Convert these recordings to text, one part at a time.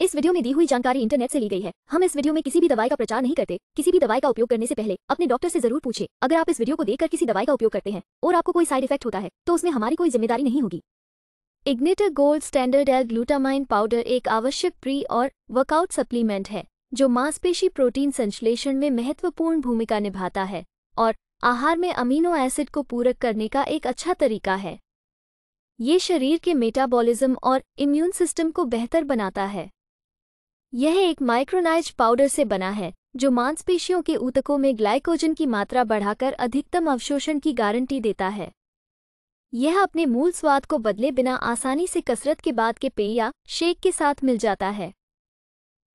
इस वीडियो में दी हुई जानकारी इंटरनेट से ली गई है हम इस वीडियो में किसी भी दवाई का प्रचार नहीं करते किसी भी दवाई का उपयोग करने से पहले अपने डॉक्टर से जरूर पूछे अगर आप इस वीडियो को देखकर किसी दवाई का उपयोग करते हैं और आपको कोई साइड इफेक्ट होता है तो उसमें हमारी कोई जिम्मेदारी नहीं होगी ignitor gold standard L glutamine powder एक आवश्यक प्री और वर्कआउट सप्लीमेंट है जो मांसपेशी प्रोटीन संश्लेषण में महत्वपूर्ण भूमिका निभाता है और आहार में अमीनो एसिड को पूरक करने का एक अच्छा तरीका है ये शरीर के मेटाबॉलिज्म और इम्यून सिस्टम को बेहतर बनाता है यह एक माइक्रोनाइज्ड पाउडर से बना है जो मांसपेशियों के ऊतकों में ग्लाइकोजन की मात्रा बढ़ाकर अधिकतम अवशोषण की गारंटी देता है यह अपने मूल स्वाद को बदले बिना आसानी से कसरत के बाद के पेय या शेक के साथ मिल जाता है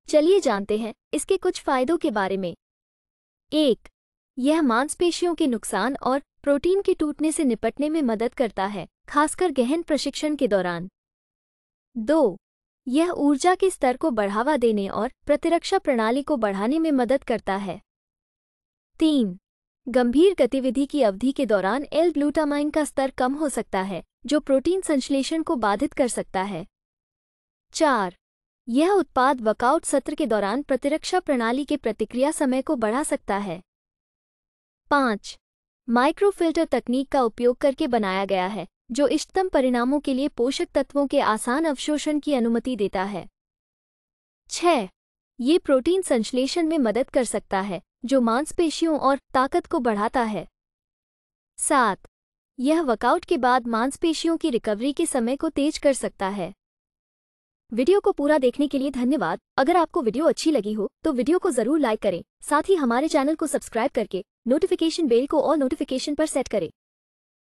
चलिए जानते हैं इसके कुछ फायदों के बारे में एक यह मांसपेशियों के नुकसान और प्रोटीन के टूटने से निपटने में मदद करता है खासकर गहन प्रशिक्षण के दौरान दो यह ऊर्जा के स्तर को बढ़ावा देने और प्रतिरक्षा प्रणाली को बढ़ाने में मदद करता है तीन गंभीर गतिविधि की अवधि के दौरान एल ग्लूटामाइन का स्तर कम हो सकता है जो प्रोटीन संश्लेषण को बाधित कर सकता है चार यह उत्पाद वर्कआउट सत्र के दौरान प्रतिरक्षा प्रणाली के प्रतिक्रिया समय को बढ़ा सकता है पाँच माइक्रोफिल्टर तकनीक का उपयोग करके बनाया गया है जो इष्टतम परिणामों के लिए पोषक तत्वों के आसान अवशोषण की अनुमति देता है छह ये प्रोटीन संश्लेषण में मदद कर सकता है जो मांसपेशियों और ताकत को बढ़ाता है सात यह वर्कआउट के बाद मांसपेशियों की रिकवरी के समय को तेज कर सकता है वीडियो को पूरा देखने के लिए धन्यवाद अगर आपको वीडियो अच्छी लगी हो तो वीडियो को जरूर लाइक करें साथ ही हमारे चैनल को सब्सक्राइब करके नोटिफिकेशन बेल को और नोटिफिकेशन पर सेट करें